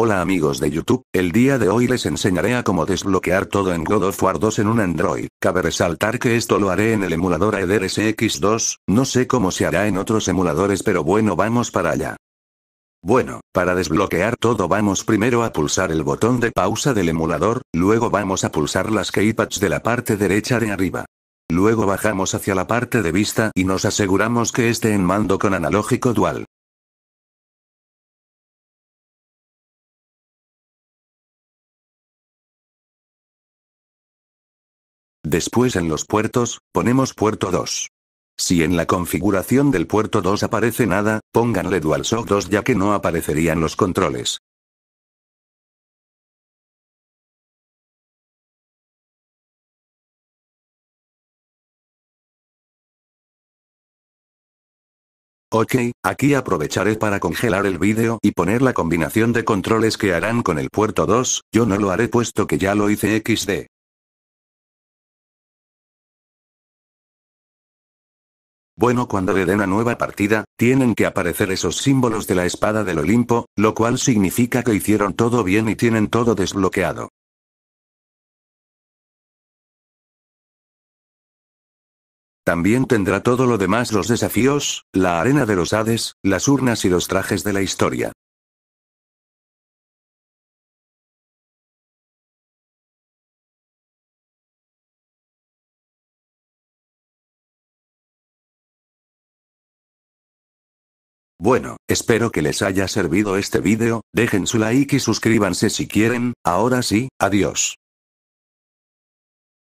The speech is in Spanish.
Hola amigos de YouTube, el día de hoy les enseñaré a cómo desbloquear todo en God of War 2 en un Android. Cabe resaltar que esto lo haré en el emulador Aether SX2, no sé cómo se hará en otros emuladores pero bueno vamos para allá. Bueno, para desbloquear todo vamos primero a pulsar el botón de pausa del emulador, luego vamos a pulsar las keypads de la parte derecha de arriba. Luego bajamos hacia la parte de vista y nos aseguramos que esté en mando con analógico dual. Después en los puertos, ponemos puerto 2. Si en la configuración del puerto 2 aparece nada, pónganle DualShock 2 ya que no aparecerían los controles. Ok, aquí aprovecharé para congelar el vídeo y poner la combinación de controles que harán con el puerto 2, yo no lo haré puesto que ya lo hice XD. Bueno, cuando le den a nueva partida, tienen que aparecer esos símbolos de la espada del Olimpo, lo cual significa que hicieron todo bien y tienen todo desbloqueado. También tendrá todo lo demás los desafíos, la arena de los Hades, las urnas y los trajes de la historia. Bueno, espero que les haya servido este vídeo, dejen su like y suscríbanse si quieren, ahora sí, adiós.